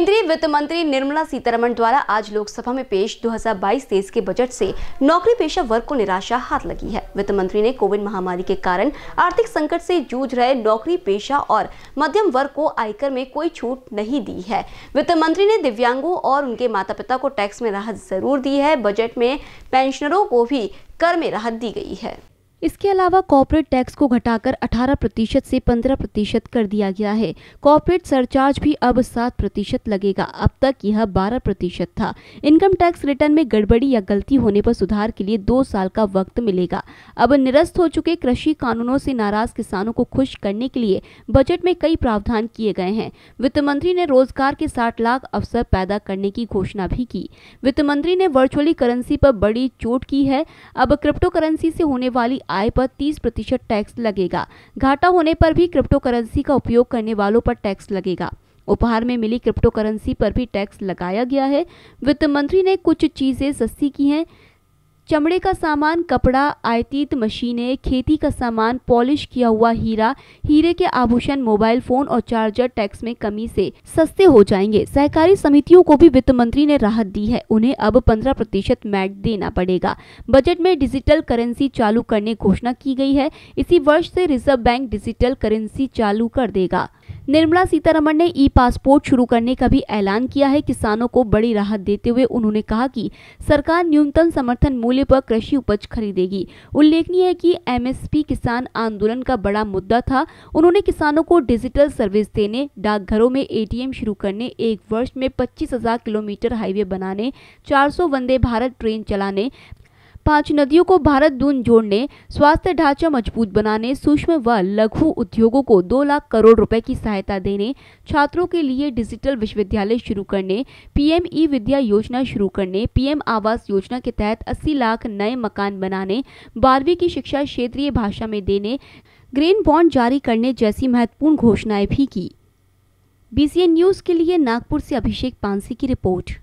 केंद्रीय वित्त मंत्री निर्मला सीतारमण द्वारा आज लोकसभा में पेश 2022-23 के बजट से नौकरी पेशा वर्ग को निराशा हाथ लगी है वित्त मंत्री ने कोविड महामारी के कारण आर्थिक संकट से जूझ रहे नौकरी पेशा और मध्यम वर्ग को आयकर में कोई छूट नहीं दी है वित्त मंत्री ने दिव्यांगों और उनके माता पिता को टैक्स में राहत जरूर दी है बजट में पेंशनरों को भी कर में राहत दी गई है इसके अलावा कॉरपोरेट टैक्स को घटाकर 18 प्रतिशत से 15 प्रतिशत कर दिया गया है कॉरपोरेट सरचार्ज भी अब 7 प्रतिशत लगेगा अब तक यह 12 प्रतिशत था इनकम टैक्स रिटर्न में गड़बड़ी या गलती होने पर सुधार के लिए दो साल का वक्त मिलेगा अब निरस्त हो चुके कृषि कानूनों से नाराज किसानों को खुश करने के लिए बजट में कई प्रावधान किए गए हैं वित्त मंत्री ने रोजगार के साठ लाख अवसर पैदा करने की घोषणा भी की वित्त मंत्री ने वर्चुअली करेंसी पर बड़ी चोट की है अब क्रिप्टो करेंसी से होने वाली आय पर 30 प्रतिशत टैक्स लगेगा घाटा होने पर भी क्रिप्टो करेंसी का उपयोग करने वालों पर टैक्स लगेगा उपहार में मिली क्रिप्टो करेंसी पर भी टैक्स लगाया गया है वित्त मंत्री ने कुछ चीज़ें सस्ती की हैं चमड़े का सामान कपड़ा आयतीत मशीनें खेती का सामान पॉलिश किया हुआ हीरा हीरे के आभूषण मोबाइल फोन और चार्जर टैक्स में कमी से सस्ते हो जाएंगे सहकारी समितियों को भी वित्त मंत्री ने राहत दी है उन्हें अब पंद्रह प्रतिशत मैट देना पड़ेगा बजट में डिजिटल करेंसी चालू करने घोषणा की गई है इसी वर्ष से रिजर्व बैंक डिजिटल करेंसी चालू कर देगा निर्मला सीतारमण ने ई पासपोर्ट शुरू करने का भी ऐलान किया है किसानों को बड़ी राहत देते हुए उन्होंने कहा कि सरकार न्यूनतम समर्थन मूल्य पर कृषि उपज खरीदेगी उल्लेखनीय है कि एमएसपी किसान आंदोलन का बड़ा मुद्दा था उन्होंने किसानों को डिजिटल सर्विस देने डाकघरों में एटीएम शुरू करने एक वर्ष में पच्चीस किलोमीटर हाईवे बनाने चार वंदे भारत ट्रेन चलाने पांच नदियों को भारत दून जोड़ने स्वास्थ्य ढांचा मजबूत बनाने सूक्ष्म व लघु उद्योगों को दो लाख करोड़ रुपए की सहायता देने छात्रों के लिए डिजिटल विश्वविद्यालय शुरू करने पीएम ई विद्या योजना शुरू करने पीएम आवास योजना के तहत 80 लाख नए मकान बनाने बारहवीं की शिक्षा क्षेत्रीय भाषा में देने ग्रीन बॉन्ड जारी करने जैसी महत्वपूर्ण घोषणाएं भी की बी न्यूज़ के लिए नागपुर से अभिषेक पानसी की रिपोर्ट